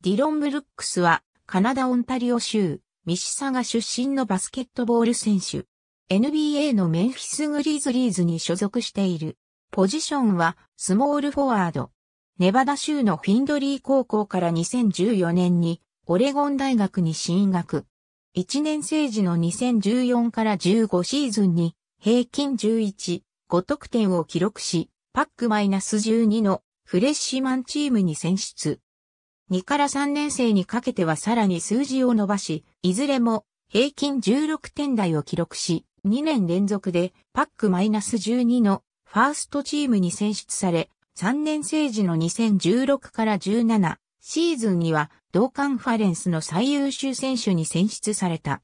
ディロン・ブルックスは、カナダ・オンタリオ州、ミシサガ出身のバスケットボール選手。NBA のメンフィス・グリズリーズに所属している。ポジションは、スモールフォワード。ネバダ州のフィンドリー高校から2014年に、オレゴン大学に進学。1年生時の2014から15シーズンに、平均11、5得点を記録し、パックマイナス12のフレッシュマンチームに選出。2から3年生にかけてはさらに数字を伸ばし、いずれも平均16点台を記録し、2年連続でパックマイナス12のファーストチームに選出され、3年生時の2016から17シーズンには同カンファレンスの最優秀選手に選出された。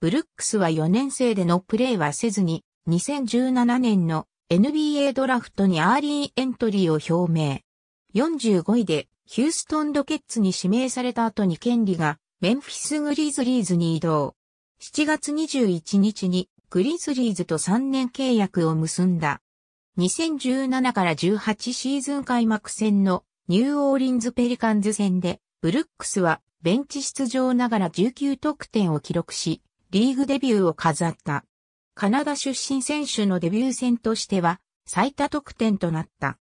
ブルックスは4年生でのプレーはせずに、2017年の NBA ドラフトにアーリーエントリーを表明。45位でヒューストンロケッツに指名された後に権利がメンフィスグリズリーズに移動。7月21日にグリズリーズと3年契約を結んだ。2017から18シーズン開幕戦のニューオーリンズペリカンズ戦でブルックスはベンチ出場ながら19得点を記録し、リーグデビューを飾った。カナダ出身選手のデビュー戦としては最多得点となった。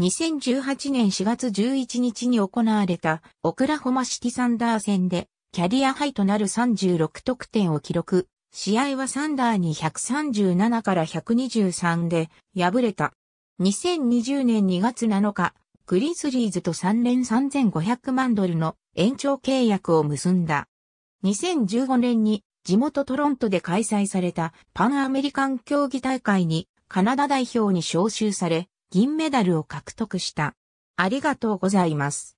2018年4月11日に行われたオクラホマシティサンダー戦でキャリアハイとなる36得点を記録。試合はサンダーに137から123で敗れた。2020年2月7日、グリズリーズと3連3500万ドルの延長契約を結んだ。2015年に地元トロントで開催されたパンアメリカン競技大会にカナダ代表に招集され、銀メダルを獲得した。ありがとうございます。